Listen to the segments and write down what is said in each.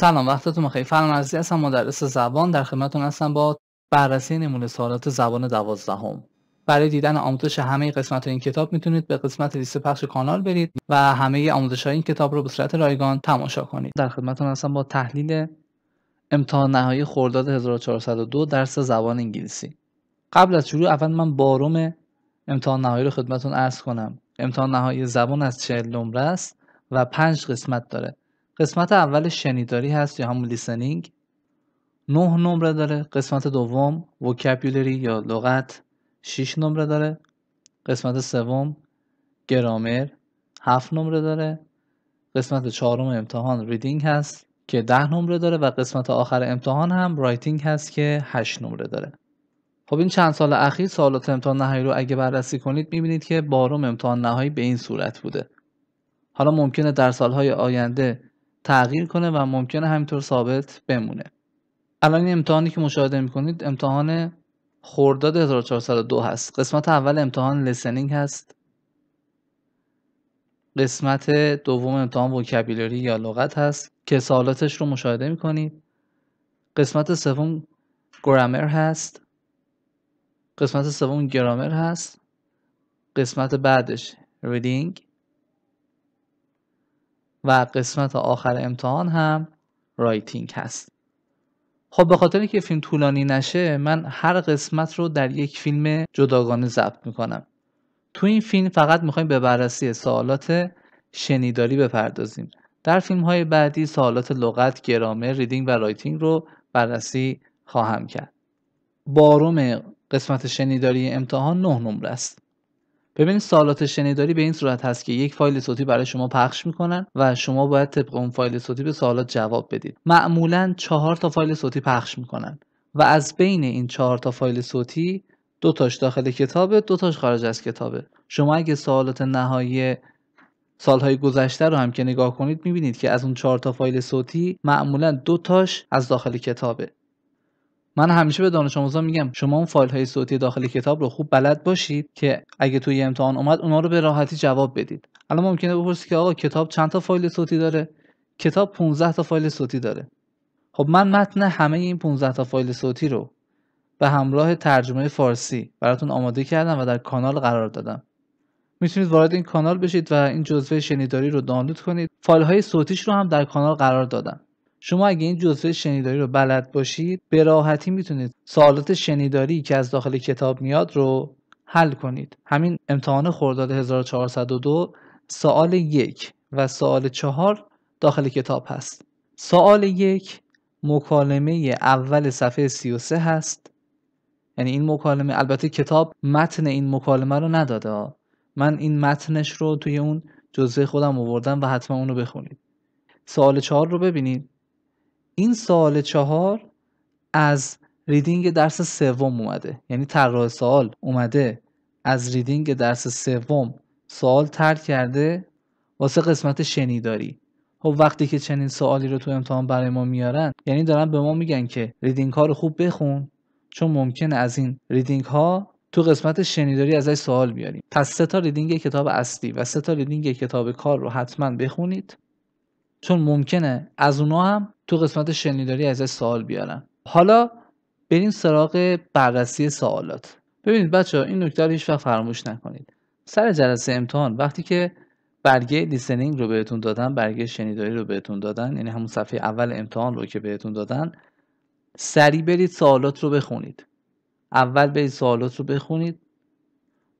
سلام وقتتون بخیر فرمان عزیزی هستم مدرس زبان در خدمتتون هستم با بررسی نمونه سوالات زبان دوازدهم برای دیدن آموزش همه قسمت این کتاب میتونید به قسمت لیست پخش کانال برید و همه آموزش های این کتاب رو به صورت رایگان تماشا کنید در خدمتتون هستم با تحلیل امتحان نهایی خرداد 1402 درس زبان انگلیسی قبل از شروع اول من باروم امتحان نهایی رو خدمتتون عرض کنم امتحان نهایی زبان از 40 نمره است و 5 قسمت داره قسمت اول شنیداری هست یا همون لیسنینگ نه نمره داره قسمت دوم وکبیولری یا لغت 6 نمره داره قسمت سوم گرامر 7 نمره داره قسمت چهارم امتحان ریدینگ هست که ده نمره داره و قسمت آخر امتحان هم رایتینگ هست که 8 نمره داره خب این چند سال اخیر سوالات امتحان نهایی رو اگه بررسی کنید میبینید که بارم امتحان نهایی به این صورت بوده حالا ممکنه در سالهای آینده تغییر کنه و ممکنه همینطور ثابت بمونه الان این امتحانی که مشاهده میکنید امتحان خورداد 1402 هست قسمت اول امتحان لسنینگ هست قسمت دوم امتحان وکبیلری یا لغت هست که سوالاتش رو مشاهده میکنید قسمت سوم گرامر هست قسمت سوم گرامر هست قسمت بعدش ریدینگ و قسمت آخر امتحان هم رایتینگ هست خب به خاطر که فیلم طولانی نشه من هر قسمت رو در یک فیلم جداگانه ضبط میکنم تو این فیلم فقط میخوایم به بررسی سوالات شنیداری بپردازیم در فیلم های بعدی سوالات لغت، گرامر، ریدینگ و رایتینگ رو بررسی خواهم کرد باروم قسمت شنیداری امتحان 9 نمره است ببینید سوالات شنیداری به این صورت هست که یک فایل صوتی برای شما پخش میکنن و شما باید طبق اون فایل صوتی به سوالات جواب بدید معمولا چهار تا فایل صوتی پخش میکنن و از بین این چهار تا فایل صوتی دو تاش داخل کتابه دو تاش خارج از کتابه شما اگه سوالات نهایی سالهای گذشته رو هم که نگاه کنید میبینید که از اون چهار تا فایل صوتی معمولا دو تاش از داخل کتابه من همیشه به دانش آموزان میگم شما اون فایل های صوتی داخل کتاب رو خوب بلد باشید که اگه توی امتحان اومد اونا رو به راحتی جواب بدید الان ممکنه بپرسی که آقا کتاب چند تا فایل صوتی داره کتاب 15 تا فایل صوتی داره خب من متن همه این 15 تا فایل صوتی رو به همراه ترجمه فارسی براتون آماده کردم و در کانال قرار دادم میتونید وارد این کانال بشید و این جزوه شنیداری رو دانلود کنید فایل های صوتیش رو هم در کانال قرار دادم شما اگه این جزوه شنیداری رو بلد باشید به راحتی میتونید سوالات شنیداری که از داخل کتاب میاد رو حل کنید همین امتحان خرداد 1402 سوال یک و سوال چهار داخل کتاب هست سوال یک مکالمه اول صفحه 33 هست یعنی این مکالمه البته کتاب متن این مکالمه رو نداده من این متنش رو توی اون جزوه خودم آوردم و حتما اون رو بخونید سوال چهار رو ببینید این سوال چهار از ریدینگ درس سوم اومده یعنی طراح سوال اومده از ریدینگ درس سوم سوال ترک کرده واسه قسمت شنیداری خب وقتی که چنین سوالی رو تو امتحان برای ما میارن یعنی دارن به ما میگن که ریدینگ ها رو خوب بخون چون ممکنه از این ریدینگ ها تو قسمت شنیداری ازش سوال بیاریم پس سه تا ریدینگ کتاب اصلی و سه تا ریدینگ کتاب کار رو حتما بخونید چون ممکنه از اونها هم تو قسمت شنیداری از سوال بیارن حالا بریم سراغ بررسی سوالات ببینید بچه ها این نکته رو هیچوقت فراموش نکنید سر جلسه امتحان وقتی که برگه لیسنینگ رو بهتون دادن برگه شنیداری رو بهتون دادن یعنی همون صفحه اول امتحان رو که بهتون دادن سریع برید سوالات رو بخونید اول برید سوالات رو بخونید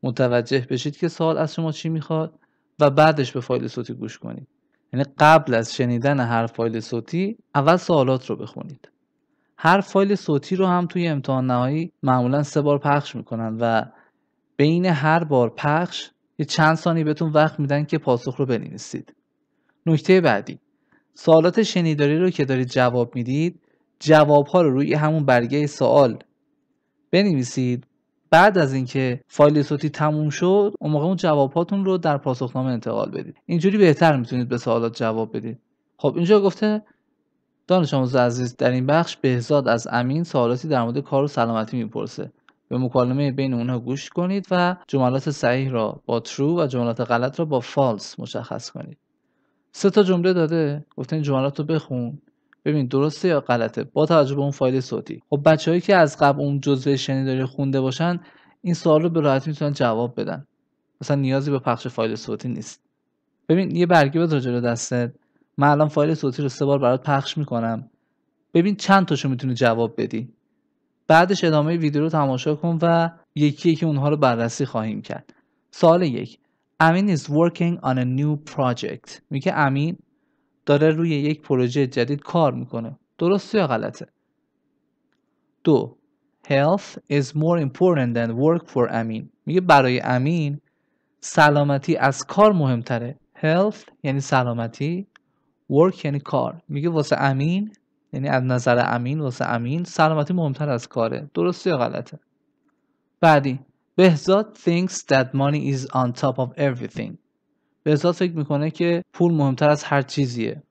متوجه بشید که سوال از شما چی میخواد و بعدش به فایل صوتی گوش کنید یعنی قبل از شنیدن هر فایل صوتی اول سوالات رو بخونید هر فایل صوتی رو هم توی امتحان نهایی معمولا سه بار پخش میکنن و بین هر بار پخش یه چند ثانیه بهتون وقت میدن که پاسخ رو بنویسید نکته بعدی سوالات شنیداری رو که دارید جواب میدید جوابها رو روی همون برگه سوال بنویسید بعد از اینکه فایل صوتی تموم شد اون موقع اون جواب رو در پاسخنامه انتقال بدید اینجوری بهتر میتونید به سوالات جواب بدید خب اینجا گفته دانش آموز عزیز در این بخش بهزاد از امین سوالاتی در مورد کار و سلامتی میپرسه به مکالمه بین اونها گوش کنید و جملات صحیح را با ترو و جملات غلط را با فالس مشخص کنید سه تا جمله داده گفته این جملات رو بخون ببین درسته یا غلطه با توجه به اون فایل صوتی خب بچههایی که از قبل اون جزوه شنیداری خونده باشن این سوال رو به راحتی میتونن جواب بدن مثلا نیازی به پخش فایل صوتی نیست ببین یه برگه بذار جلو دستت من الان فایل صوتی رو سه بار برات پخش میکنم ببین چند تاشو میتونی جواب بدی بعدش ادامه ویدیو رو تماشا کن و یکی یکی اونها رو بررسی خواهیم کرد سال یک امین is working on a new project میگه امین داره روی یک پروژه جدید کار میکنه درسته یا غلطه دو health is more important than work for Amin. میگه برای امین سلامتی از کار مهمتره health یعنی سلامتی work یعنی کار میگه واسه امین یعنی از نظر امین واسه امین سلامتی مهمتر از کاره درسته یا غلطه بعدی بهزاد thinks that money is on top of everything بهزاد فکر میکنه که پول مهمتر از هر چیزیه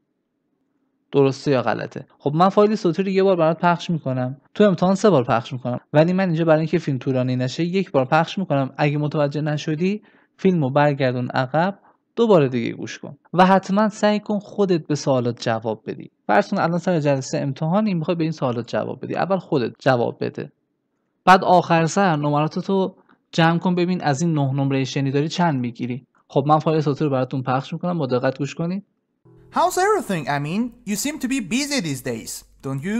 درسته یا غلطه خب من فایل صوتی رو یه بار برات پخش میکنم تو امتحان سه بار پخش میکنم ولی من اینجا برای اینکه فیلم تورانی نشه یک بار پخش میکنم اگه متوجه نشدی فیلم رو برگردون عقب دوباره دیگه گوش کن و حتما سعی کن خودت به سوالات جواب بدی فرسون الان سر جلسه امتحانی میخوای به این سوالات جواب بدی اول خودت جواب بده بعد آخر سر نمرات جمع کن ببین از این نه نمره شنیداری چند میگیری خب من فایل صوتی رو براتون پخش میکنم با دقت گوش کنید How's everything, I mean, You seem to be busy these days, don't you?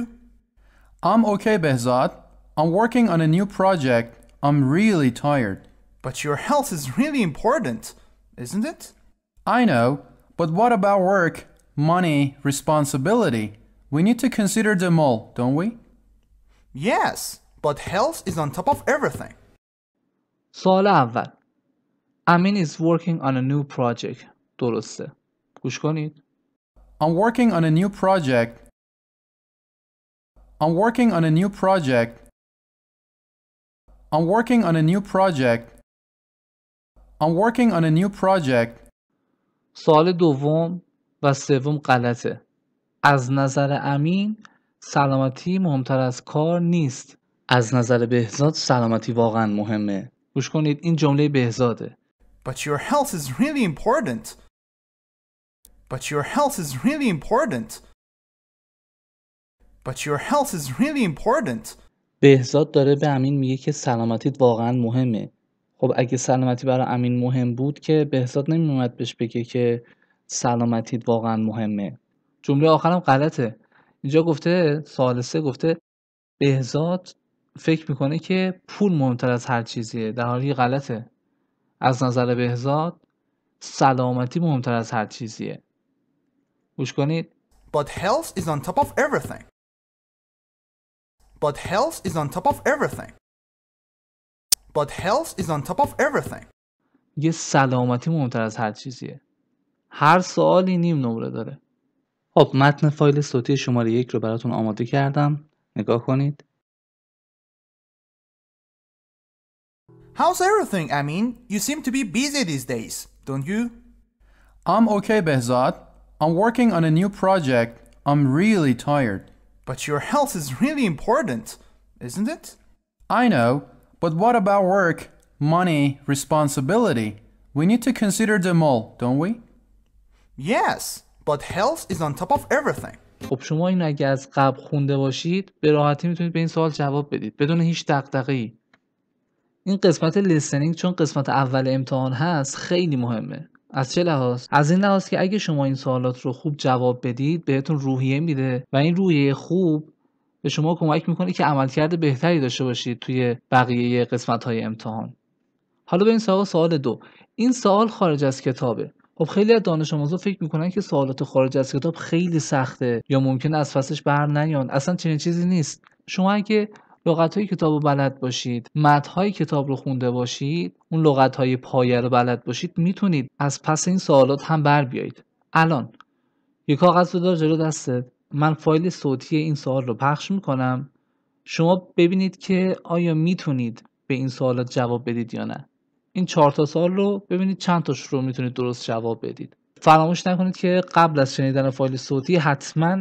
I'm okay, Behzad. I'm working on a new project. I'm really tired. But your health is really important, isn't it? I know, but what about work, money, responsibility? We need to consider them all, don't we? Yes, but health is on top of everything. سوال اول Amin is working on a new project. درسته. گوش کنید. I'm working on a new project. I'm working on a new project. I'm working on a new project. I'm working on a new project. سال دوم و سوم غلطه. از نظر امین سلامتی مهمتر از کار نیست. از نظر بهزاد سلامتی واقعا مهمه. گوش کنید این جمله بهزاده. But your health is really important. But your health is really important. But your health is really important. بهزاد داره به امین میگه که سلامتیت واقعا مهمه. خب اگه سلامتی برای امین مهم بود که بهزاد نمیومد بهش بگه که سلامتیت واقعا مهمه. جمله آخرم غلطه. اینجا گفته سوال سه گفته بهزاد فکر میکنه که پول مهمتر از هر چیزیه در حالی غلطه. از نظر بهزاد سلامتی مهمتر از هر چیزیه گوش کنید But health is on top of everything But health is on top of everything But health is on top of everything یه سلامتی مهمتر از هر چیزیه هر سوالی نیم نمره داره خب متن فایل صوتی شماره یک رو براتون آماده کردم نگاه کنید How's everything, I mean? You seem to be busy these days, don't you? I'm okay, Behzad. I'm working on a new project. I'm really tired. But your health is really important, isn't it? I know, but what about work, money, responsibility? We need to consider them all, don't we? Yes, but health is on top of everything. خب شما این اگه از قبل خونده باشید به راحتی میتونید به این سوال جواب بدید بدون هیچ این قسمت لیسنینگ چون قسمت اول امتحان هست خیلی مهمه از چه لحاظ از این لحاظ که اگه شما این سوالات رو خوب جواب بدید بهتون روحیه میده و این روحیه خوب به شما کمک میکنه که عملکرد بهتری داشته باشید توی بقیه قسمت های امتحان حالا به این سوال سوال دو این سوال خارج از کتابه خب خیلی از دانش آموزا فکر میکنن که سوالات خارج از کتاب خیلی سخته یا ممکن از فصلش بر نیان اصلا چنین چیزی نیست شما اگه لغت های کتاب رو بلد باشید متن های کتاب رو خونده باشید اون لغت های پایه رو بلد باشید میتونید از پس این سوالات هم بر بیایید الان یه کاغذ رو دار جلو دستت من فایل صوتی این سوال رو پخش میکنم شما ببینید که آیا میتونید به این سوالات جواب بدید یا نه این چهار تا سوال رو ببینید چند تاش رو میتونید درست جواب بدید فراموش نکنید که قبل از شنیدن فایل صوتی حتما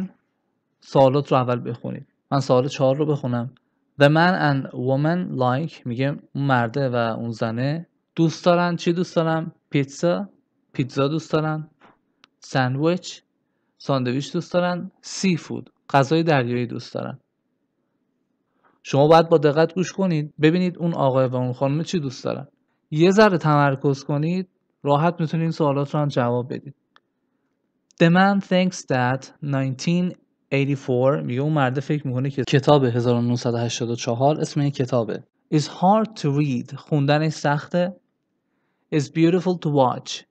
سوالات رو اول بخونید من سوال چهار رو بخونم The man and woman like میگه اون مرده و اون زنه دوست دارن چی دوست دارن پیتزا پیتزا دوست دارن ساندویچ ساندویچ دوست دارن سی فود غذای دریایی دوست دارن شما باید با دقت گوش کنید ببینید اون آقای و اون خانم چی دوست دارن یه ذره تمرکز کنید راحت میتونید سوالات رو هم جواب بدید The man thinks that 19 84 میگه اون مرده فکر میکنه که کتاب 1984 اسم این کتابه It's hard to read خوندنش سخته It's beautiful to watch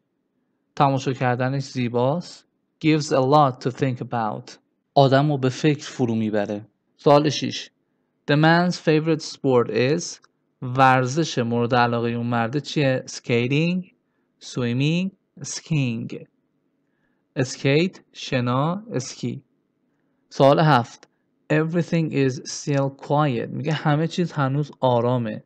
تماشا کردنش زیباست Gives a lot to think about آدم رو به فکر فرو میبره سوال 6 The man's favorite sport is ورزش مورد علاقه اون مرده چیه؟ Skating Swimming Skiing اسکیت، شنا، اسکی سال هفت Everything is still quiet میگه همه چیز هنوز آرامه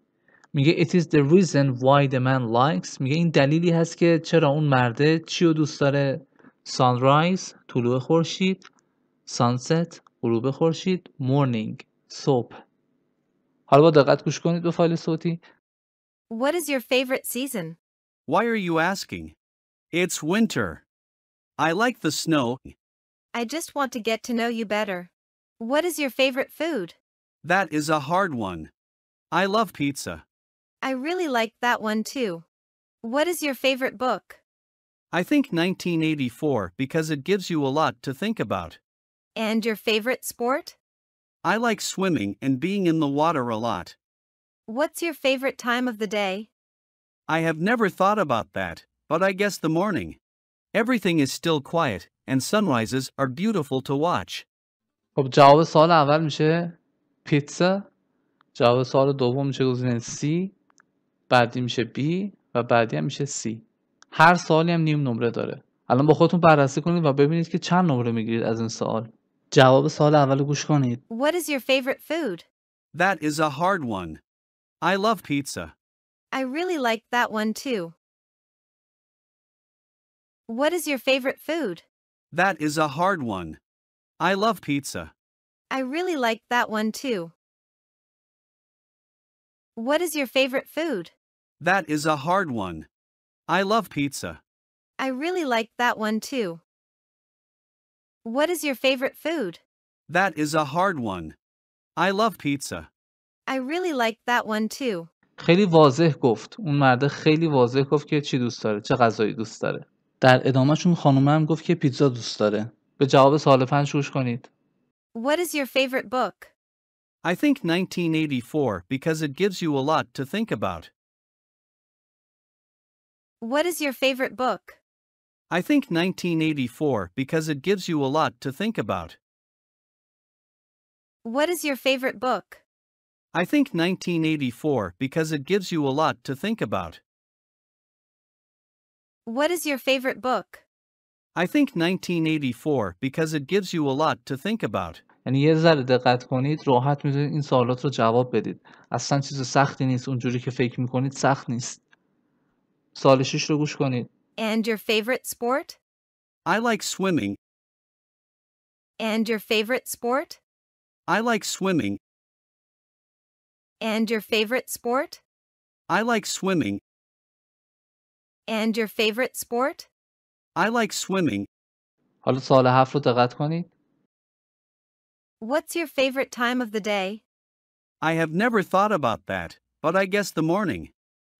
میگه It is the reason why the man likes میگه این دلیلی هست که چرا اون مرده چی رو دوست داره Sunrise طلوع خورشید Sunset غروب خورشید Morning صبح حالا با دقت گوش کنید به فایل صوتی What is your favorite season? Why are you asking? It's winter. I like the snow I just want to get to know you better. What is your favorite food? That is a hard one. I love pizza. I really like that one too. What is your favorite book? I think 1984 because it gives you a lot to think about. And your favorite sport? I like swimming and being in the water a lot. What's your favorite time of the day? I have never thought about that, but I guess the morning. Everything is still quiet and sunrises are beautiful to watch. خب جواب سال اول میشه پیتزا جواب سال دوم میشه گزینه C بعدی میشه B و بعدی هم میشه C هر سوالی هم نیم نمره داره الان با خودتون بررسی کنید و ببینید که چند نمره میگیرید از این سوال جواب سال اول گوش کنید What is your favorite food? That is a hard one. I love pizza. I really like that one too. What is your favorite food? That is a hard one. I love pizza. I really like that one too. What is your favorite food? That is a hard one. I love pizza. I really like that one too. What is your favorite food? That is a hard one. I love pizza. I really like that one too. خیلی واضح گفت. اون مرده خیلی واضح گفت که چی دوست داره، چه غذایی دوست داره. در ادامهشون خانومه هم گفت که پیتزا دوست داره به جواب سال پنج گوش کنید What is your favorite book? I think 1984 because it gives you a lot to think about. What is your favorite book? I think 1984 because it gives you a lot to think about. What is your favorite book? I think 1984 because it gives you a lot to think about. What is your favorite book? I think 1984 because it gives you a lot to think about. یعنی یه ذره دقت کنید راحت میتونید این سوالات رو جواب بدید اصلا چیز سختی نیست اونجوری که فکر میکنید سخت نیست سال 6 رو گوش کنید And your favorite sport? I like swimming. And your favorite sport? I like swimming. And your favorite sport? I like swimming. And your favorite sport? I like swimming. حالا هفت رو دقت کنید. What's your favorite time of the day? I have never thought about that, but I guess the morning.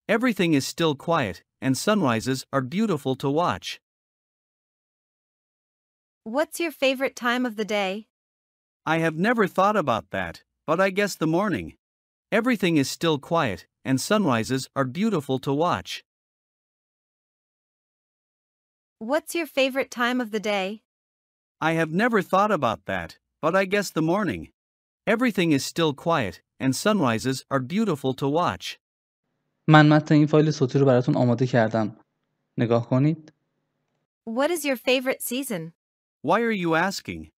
Everything is still quiet, and sunrises are beautiful to watch. What's your favorite time of the day? I have never thought about that, but I guess the morning. Everything is still quiet, and sunrises are beautiful to watch. What's your favorite time of the day? I have never thought about that, but I guess the morning. Everything is still quiet and sunrises are beautiful to watch. من متن این فایل صوتی رو براتون آماده کردم. نگاه کنید. What is your favorite season? Why are you asking?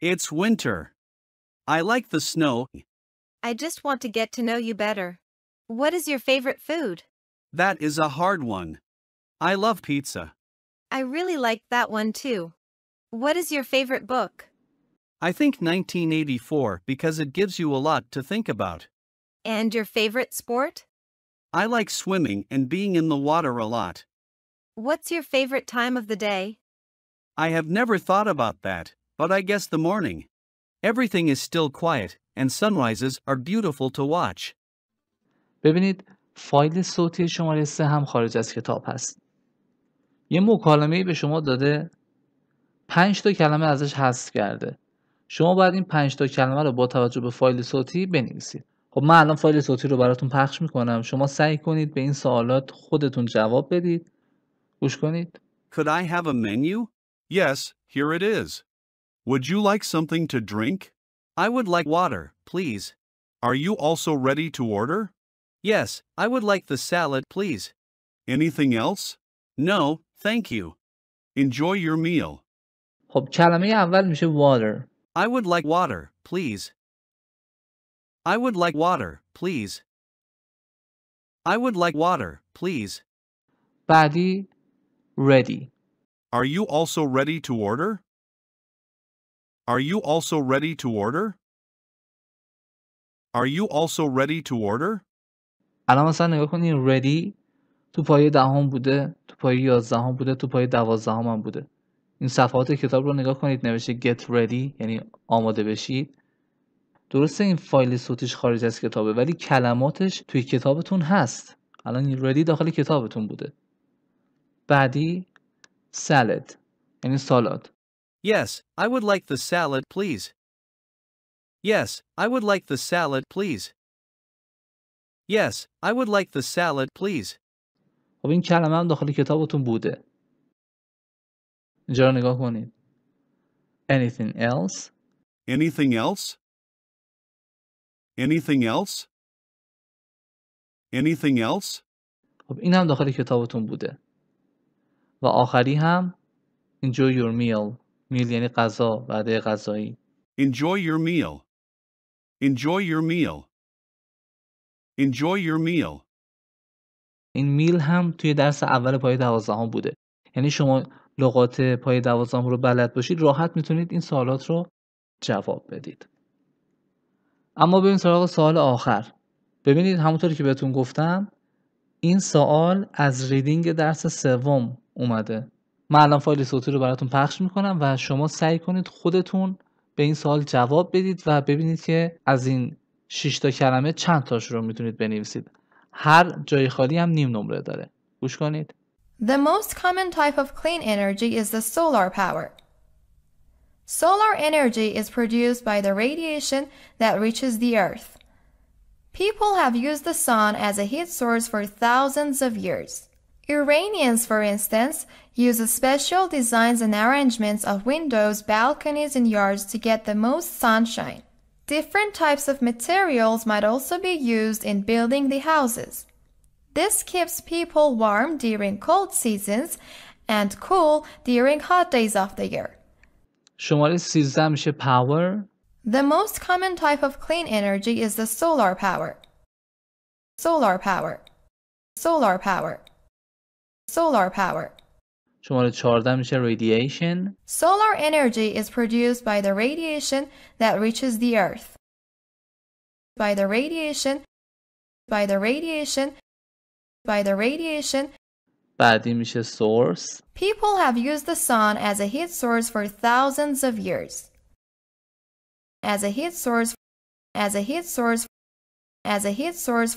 It's winter. I like the snow. I just want to get to know you better. What is your favorite food? That is a hard one. I love pizza. I really liked that one too. What is your favorite book? I think 1984 because it gives you a lot to think about. And your favorite sport? I like swimming and being in the water a lot. What's your favorite time of the day? I have never thought about that, but I guess the morning. Everything is still quiet and sunrises are beautiful to watch. ببینید فایل صوتی شماره سه هم خارج از کتاب هست. یه مکالمه به شما داده پنج تا کلمه ازش حذف کرده شما باید این پنج تا کلمه رو با توجه به فایل صوتی بنویسید خب من الان فایل صوتی رو براتون پخش میکنم شما سعی کنید به این سوالات خودتون جواب بدید گوش کنید Could I have a menu? Yes, here it is. Would you like something to drink? I would like water, please. Are you also ready to order? Yes, I would like the salad, please. Anything else? No, thank you. Enjoy your meal. خب کلمه اول میشه water. I would like water, please. I would like water, please. I would like water, please. بعدی ready. Are you also ready to order? Are you also ready to order? Are you also ready to order? الان مثلا نگاه کنین ready تو پایه دهم بوده تو پایه یازدهم بوده تو پایه دوازدهم هم بوده این صفحات کتاب رو نگاه کنید نوشته get ready یعنی آماده بشید درسته این فایل صوتیش خارج از کتابه ولی کلماتش توی کتابتون هست الان Ready داخل کتابتون بوده بعدی Salad یعنی سالاد Yes, I would like the salad please. Yes, I would like the salad please. Yes, I would like the salad please. خب این کلمه هم داخل کتابتون بوده اینجا رو نگاه کنید anything else anything else anything else anything else خب این هم داخل کتابتون بوده و آخری هم enjoy your meal میل یعنی غذا وعده غذایی enjoy your meal enjoy your meal enjoy your meal این میل هم توی درس اول پای دوازدهم بوده یعنی شما لغات پای دوازدهم رو بلد باشید راحت میتونید این سوالات رو جواب بدید اما این سراغ سوال آخر ببینید همونطوری که بهتون گفتم این سوال از ریدینگ درس سوم اومده من الان فایل صوتی رو براتون پخش میکنم و شما سعی کنید خودتون به این سوال جواب بدید و ببینید که از این 6 تا کلمه چند تاش رو میتونید بنویسید هر جای خالی هم نیم نمره داره گوش کنید The most common type of clean energy is the solar power. Solar energy is produced by the radiation that reaches the earth. People have used the sun as a heat source for thousands of years. Iranians, for instance, use special designs and arrangements of windows, balconies, and yards to get the most sunshine. Different types of materials might also be used in building the houses. This keeps people warm during cold seasons and cool during hot days of the year. شماره 13 میشه power The most common type of clean energy is the solar power. Solar power. Solar power. Solar power. شماره 14 میشه radiation Solar energy is produced by the radiation that reaches the earth by the radiation by the radiation by the radiation بعدی میشه source People have used the sun as a heat source for thousands of years as a heat source as a heat source as a heat source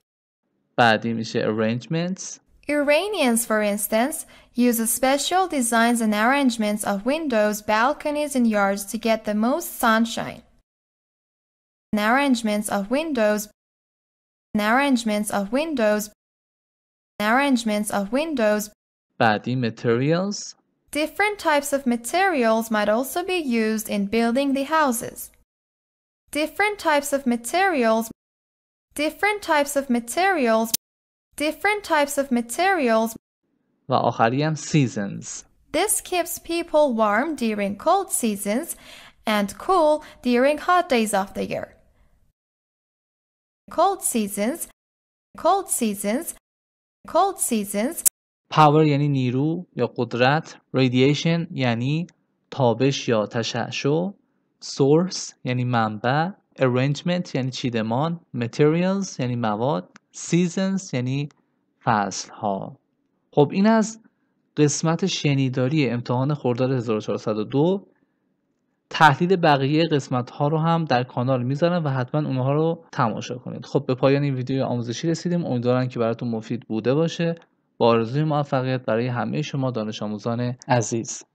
بعدی میشه arrangements Iranians, for instance, use special designs and arrangements of windows, balconies, and yards to get the most sunshine. Arrangements of windows, arrangements of windows, arrangements of windows. Body materials. Different types of materials might also be used in building the houses. Different types of materials. Different types of materials different types of materials و آخری seasons This keeps people warm during cold seasons and cool during hot days of the year. Cold seasons cold seasons cold seasons power یعنی نیرو یا قدرت radiation یعنی تابش یا تشعشع source یعنی منبع arrangement یعنی چیدمان materials یعنی مواد seasons یعنی فصل ها خب این از قسمت شنیداری امتحان خرداد 1402 تحلیل بقیه قسمت ها رو هم در کانال میذارم و حتما اونها رو تماشا کنید خب به پایان این ویدیو آموزشی رسیدیم امیدوارم که براتون مفید بوده باشه با آرزوی موفقیت برای همه شما دانش آموزان عزیز